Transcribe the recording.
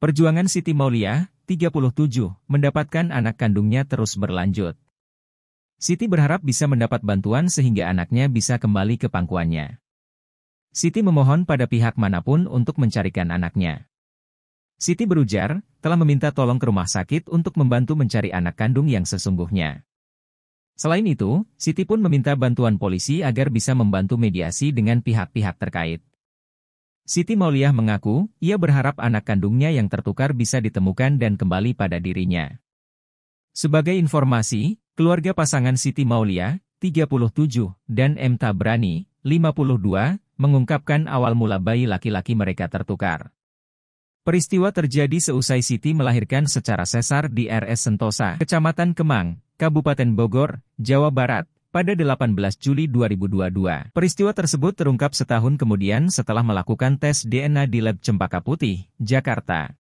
Perjuangan Siti Maulia, 37, mendapatkan anak kandungnya terus berlanjut. Siti berharap bisa mendapat bantuan sehingga anaknya bisa kembali ke pangkuannya. Siti memohon pada pihak manapun untuk mencarikan anaknya. Siti berujar, telah meminta tolong ke rumah sakit untuk membantu mencari anak kandung yang sesungguhnya. Selain itu, Siti pun meminta bantuan polisi agar bisa membantu mediasi dengan pihak-pihak terkait. Siti Mauliah mengaku, ia berharap anak kandungnya yang tertukar bisa ditemukan dan kembali pada dirinya. Sebagai informasi, keluarga pasangan Siti Mauliah, 37, dan M. Tabrani, 52, mengungkapkan awal mula bayi laki-laki mereka tertukar. Peristiwa terjadi seusai Siti melahirkan secara sesar di RS Sentosa, Kecamatan Kemang, Kabupaten Bogor, Jawa Barat, pada 18 Juli 2022. Peristiwa tersebut terungkap setahun kemudian setelah melakukan tes DNA di Lab Cempaka Putih, Jakarta.